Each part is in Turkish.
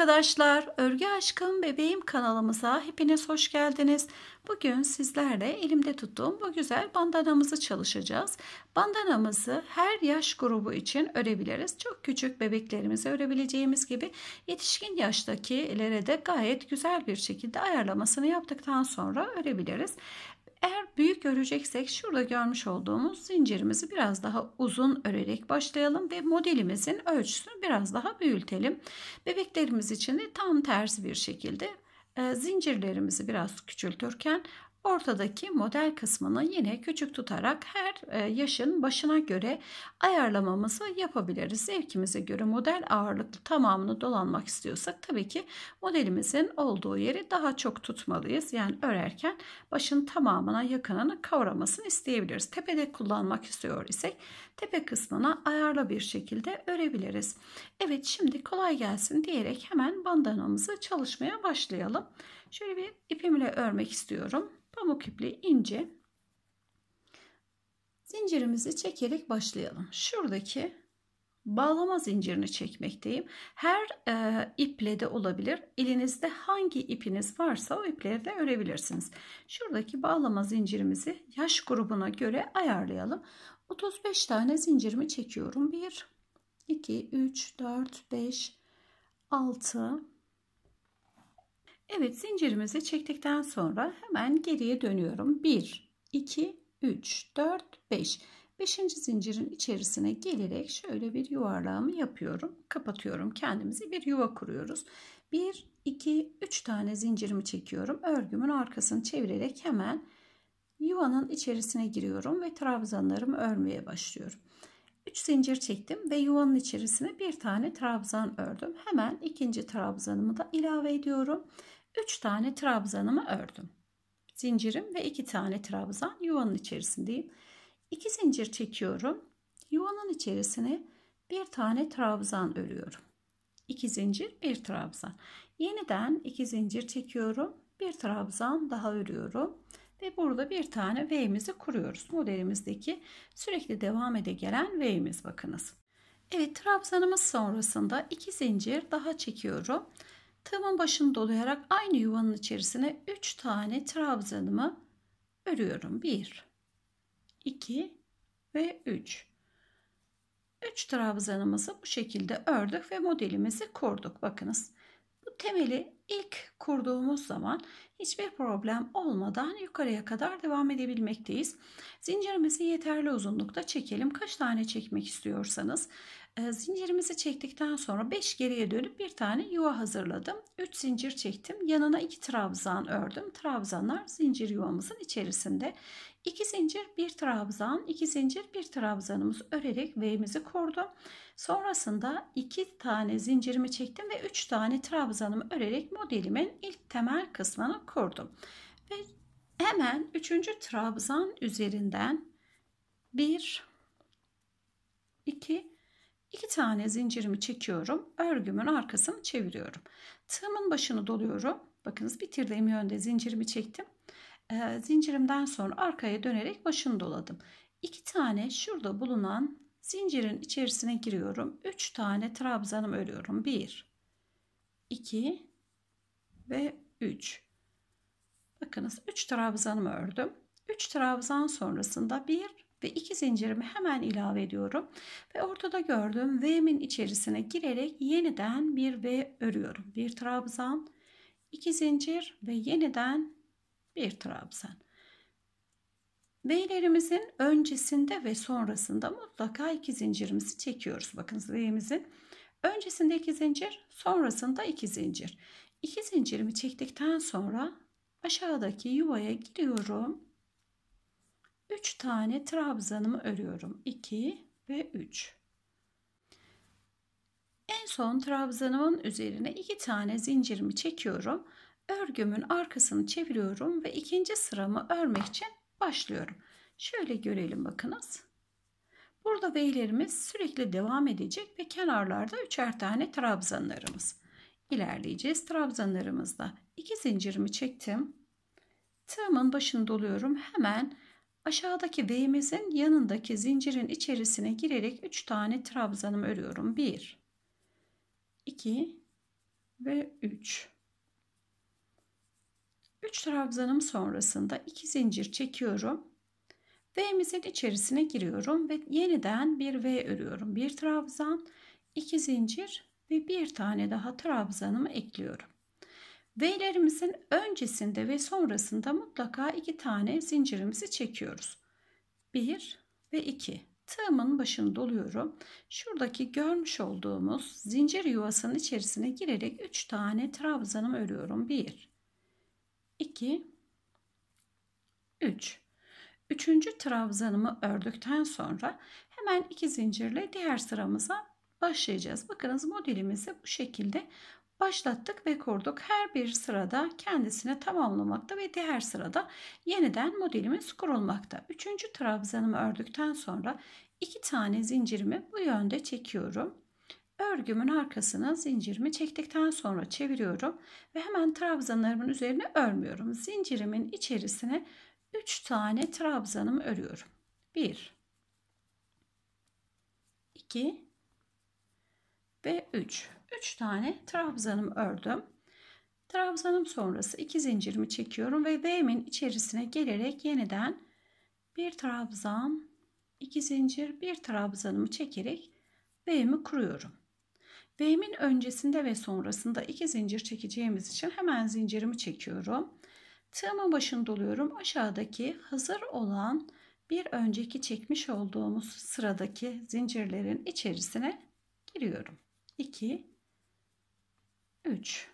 arkadaşlar, Örgü Aşkım Bebeğim kanalımıza hepiniz hoş geldiniz. Bugün sizlerle elimde tuttuğum bu güzel bandanamızı çalışacağız. Bandanamızı her yaş grubu için örebiliriz. Çok küçük bebeklerimize örebileceğimiz gibi yetişkin yaştakilere de gayet güzel bir şekilde ayarlamasını yaptıktan sonra örebiliriz. Eğer büyük öreceksek şurada görmüş olduğumuz zincirimizi biraz daha uzun örerek başlayalım ve modelimizin ölçüsünü biraz daha büyütelim. Bebeklerimiz için de tam tersi bir şekilde e, zincirlerimizi biraz küçültürken Ortadaki model kısmını yine küçük tutarak her e, yaşın başına göre ayarlamamızı yapabiliriz. Zevkimize göre model ağırlıklı tamamını dolanmak istiyorsak tabii ki modelimizin olduğu yeri daha çok tutmalıyız. Yani örerken başın tamamına yakınını kavramasını isteyebiliriz. Tepede kullanmak istiyor isek tepe kısmına ayarlı bir şekilde örebiliriz. Evet şimdi kolay gelsin diyerek hemen bandanamızı çalışmaya başlayalım. Şöyle bir ipimle örmek istiyorum Pamuk ipliği ince. Zincirimizi çekerek başlayalım. Şuradaki bağlama zincirini çekmekteyim. Her e, iple de olabilir. Elinizde hangi ipiniz varsa o ipleri de örebilirsiniz. Şuradaki bağlama zincirimizi yaş grubuna göre ayarlayalım. 35 tane zincirimi çekiyorum. 1, 2, 3, 4, 5, 6, Evet zincirimizi çektikten sonra hemen geriye dönüyorum. 1, 2, 3, 4, 5. 5. zincirin içerisine gelerek şöyle bir yuvarlağımı yapıyorum. Kapatıyorum kendimizi bir yuva kuruyoruz. 1, 2, 3 tane zincirimi çekiyorum. Örgümün arkasını çevirerek hemen yuvanın içerisine giriyorum ve trabzanlarımı örmeye başlıyorum. 3 zincir çektim ve yuvanın içerisine bir tane trabzan ördüm. Hemen ikinci trabzanımı da ilave ediyorum 3 tane trabzanımı ördüm. Zincirim ve 2 tane trabzan yuvanın içerisindeyim. 2 zincir çekiyorum. Yuvanın içerisine bir tane trabzan örüyorum. 2 zincir, bir trabzan. Yeniden 2 zincir çekiyorum. Bir trabzan daha örüyorum. Ve burada bir tane V'mizi kuruyoruz. Modelimizdeki sürekli devam ede gelen V'miz bakınız. Evet trabzanımız sonrasında 2 zincir daha çekiyorum Tığımın başını dolayarak aynı yuvanın içerisine 3 tane trabzanımı örüyorum. 1, 2 ve 3. 3 trabzanımızı bu şekilde ördük ve modelimizi kurduk. Bakınız bu temeli İlk kurduğumuz zaman hiçbir problem olmadan yukarıya kadar devam edebilmekteyiz. Zincirimizi yeterli uzunlukta çekelim. Kaç tane çekmek istiyorsanız ee, zincirimizi çektikten sonra 5 geriye dönüp bir tane yuva hazırladım. 3 zincir çektim. Yanına 2 trabzan ördüm. Trabzanlar zincir yuvamızın içerisinde. 2 zincir, 1 trabzan, 2 zincir, 1 trabzanımız örerek V'mizi kurdum. Sonrasında 2 tane zincirimi çektim ve 3 tane trabzanımı örerek modelimin ilk temel kısmını kurdum. Ve hemen üçüncü trabzan üzerinden bir, iki, iki tane zincirimi çekiyorum. Örgümün arkasını çeviriyorum. Tığımın başını doluyorum. Bakınız bitirdiğim yönde zincirimi çektim. Ee, zincirimden sonra arkaya dönerek başını doladım. İki tane şurada bulunan zincirin içerisine giriyorum. Üç tane trabzanım örüyorum. Bir, iki, ve 3. Bakınız 3 trabzanımı ördüm. 3 trabzan sonrasında 1 ve 2 zincirimi hemen ilave ediyorum. Ve ortada gördüğüm V'min içerisine girerek yeniden bir V örüyorum. Bir trabzan, 2 zincir ve yeniden bir trabzan. V'lerimizin öncesinde ve sonrasında mutlaka iki zincirimizi çekiyoruz. Bakınız, V'mizin öncesinde iki zincir, sonrasında iki zincir. İki zincirimi çektikten sonra aşağıdaki yuvaya giriyorum. 3 tane trabzanımı örüyorum. 2 ve 3. En son trabzanımın üzerine 2 tane zincirimi çekiyorum. Örgümün arkasını çeviriyorum ve ikinci sıramı örmek için başlıyorum. Şöyle görelim bakınız. Burada V'lerimiz sürekli devam edecek ve kenarlarda üçer tane trabzanlarımız ilerleyeceğiz trabzanlarımızla. 2 zincirimi çektim. Tığımın başını doluyorum. Hemen aşağıdaki V'mizin yanındaki zincirin içerisine girerek 3 tane trabzanımı örüyorum. 1 2 ve 3. 3 trabzanım sonrasında 2 zincir çekiyorum. V'mizin içerisine giriyorum ve yeniden bir V örüyorum. Bir trabzan, 2 zincir ve bir tane daha trabzanımı ekliyorum. V'lerimizin öncesinde ve sonrasında mutlaka iki tane zincirimizi çekiyoruz. 1 ve 2. Tığımın başını doluyorum. Şuradaki görmüş olduğumuz zincir yuvasının içerisine girerek 3 tane trabzanım örüyorum. 1 2 3 Üçüncü trabzanımı ördükten sonra hemen iki zincirle diğer sıramıza başlayacağız. Bakınız modelimizi bu şekilde başlattık ve kurduk. Her bir sırada kendisine tamamlamakta ve diğer sırada yeniden modelimiz kurulmakta. Üçüncü trabzanımı ördükten sonra iki tane zincirimi bu yönde çekiyorum. Örgümün arkasına zincirimi çektikten sonra çeviriyorum ve hemen trabzanlarımın üzerine örmüyorum. Zincirimin içerisine 3 tane trabzanımı örüyorum. 1 2 ve 3. 3 tane trabzanım ördüm. Trabzanım sonrası 2 zincirimi çekiyorum ve V'min içerisine gelerek yeniden bir trabzan, 2 zincir, bir trabzanımı çekerek V'mi kuruyorum. V'min öncesinde ve sonrasında 2 zincir çekeceğimiz için hemen zincirimi çekiyorum. Tığımın başını doluyorum. Aşağıdaki hazır olan bir önceki çekmiş olduğumuz sıradaki zincirlerin içerisine giriyorum. 2, 3.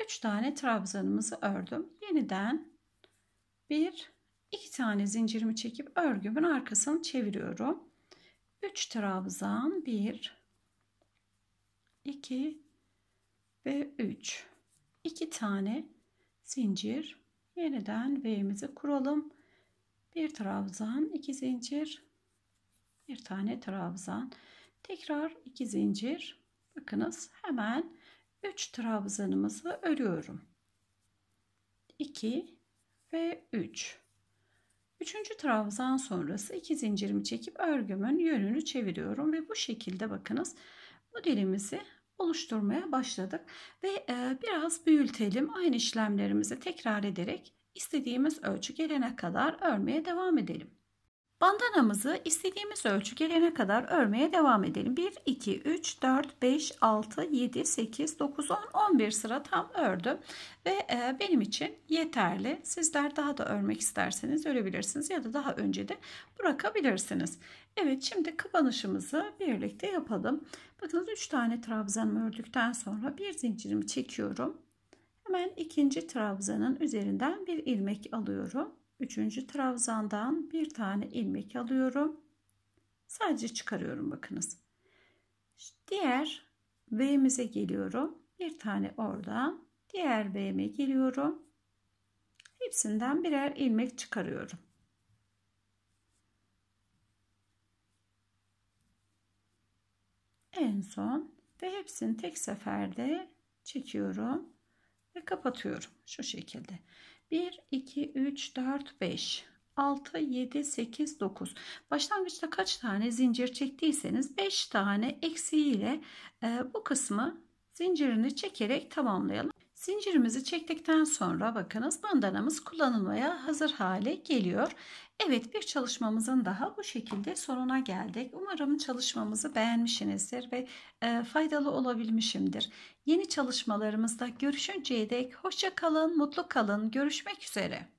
3 tane trabzanımızı ördüm. Yeniden 1, 2 tane zincirimi çekip örgümün arkasını çeviriyorum. 3 trabzan 1, 2 ve 3. 2 tane zincir. Yeniden V'mizi kuralım. Bir trabzan, iki zincir, bir tane trabzan. Tekrar 2 zincir. Bakınız hemen 3 trabzanımızı örüyorum. 2 ve 3. Üçüncü trabzan sonrası 2 zincirimi çekip örgümün yönünü çeviriyorum ve bu şekilde bakınız modelimizi oluşturmaya başladık ve e, biraz büyütelim aynı işlemlerimizi tekrar ederek istediğimiz ölçü gelene kadar örmeye devam edelim. Bandanamızı istediğimiz ölçü gelene kadar örmeye devam edelim. 1, 2, 3, 4, 5, 6, 7, 8, 9, 10, 11 sıra tam ördüm. Ve e, benim için yeterli. Sizler daha da örmek isterseniz örebilirsiniz ya da daha önce de bırakabilirsiniz. Evet şimdi kapanışımızı birlikte yapalım. Bakınız 3 tane trabzanımı ördükten sonra bir zincirimi çekiyorum. Hemen ikinci trabzanın üzerinden bir ilmek alıyorum Üçüncü trabzandan bir tane ilmek alıyorum. Sadece çıkarıyorum bakınız. Diğer V'mize geliyorum. Bir tane oradan. Diğer V'me geliyorum. Hepsinden birer ilmek çıkarıyorum. En son ve hepsini tek seferde çekiyorum ve kapatıyorum şu şekilde. 1, 2, 3, 4, 5, 6, 7, 8, 9. Başlangıçta kaç tane zincir çektiyseniz 5 tane eksiğiyle e, bu kısmı zincirini çekerek tamamlayalım. Zincirimizi çektikten sonra bakınız bandanamız kullanılmaya hazır hale geliyor. Evet bir çalışmamızın daha bu şekilde sonuna geldik. Umarım çalışmamızı beğenmişsinizdir ve e, faydalı olabilmişimdir. Yeni çalışmalarımızda görüşünceye dek hoşça kalın, mutlu kalın. Görüşmek üzere.